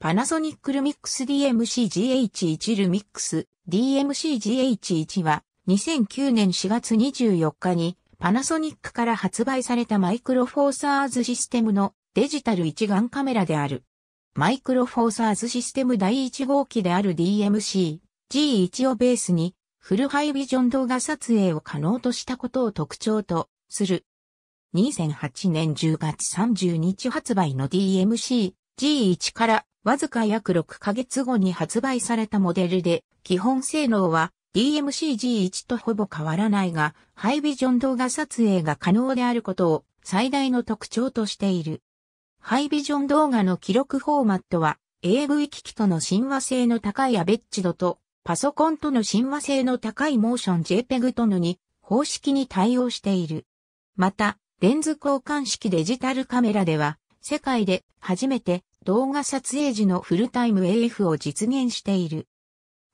パナソニックルミックス DMC-GH1 ルミックス DMC-GH1 は2009年4月24日にパナソニックから発売されたマイクロフォーサーズシステムのデジタル一眼カメラである。マイクロフォーサーズシステム第1号機である DMC-G1 をベースにフルハイビジョン動画撮影を可能としたことを特徴とする。2008年10月30日発売の DMC G1 からわずか約6ヶ月後に発売されたモデルで、基本性能は DMCG1 とほぼ変わらないが、ハイビジョン動画撮影が可能であることを最大の特徴としている。ハイビジョン動画の記録フォーマットは、AV 機器との親和性の高いアベッチドと、パソコンとの親和性の高いモーション JPEG とのに方式に対応している。また、レンズ交換式デジタルカメラでは、世界で初めて動画撮影時のフルタイム AF を実現している。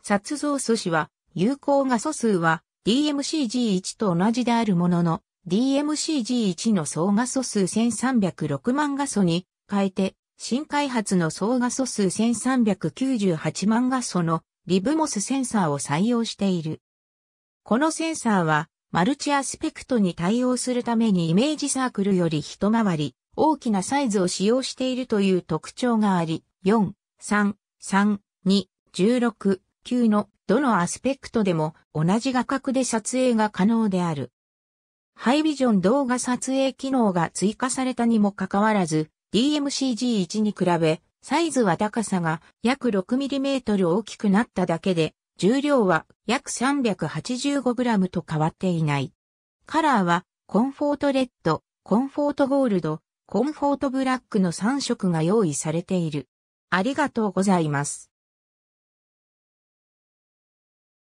撮像素子は、有効画素数は DMCG1 と同じであるものの、DMCG1 の総画素数1306万画素に変えて、新開発の総画素数1398万画素のリブモスセンサーを採用している。このセンサーはマルチアスペクトに対応するためにイメージサークルより一回り大きなサイズを使用しているという特徴があり、4、3、3、2、16、9のどのアスペクトでも同じ画角で撮影が可能である。ハイビジョン動画撮影機能が追加されたにもかかわらず、DMCG1 に比べ、サイズは高さが約 6mm 大きくなっただけで、重量は約 385g と変わっていない。カラーは、コンフォートレッド、コンフォートゴールド、コンフォートブラックの3色が用意されている。ありがとうございます。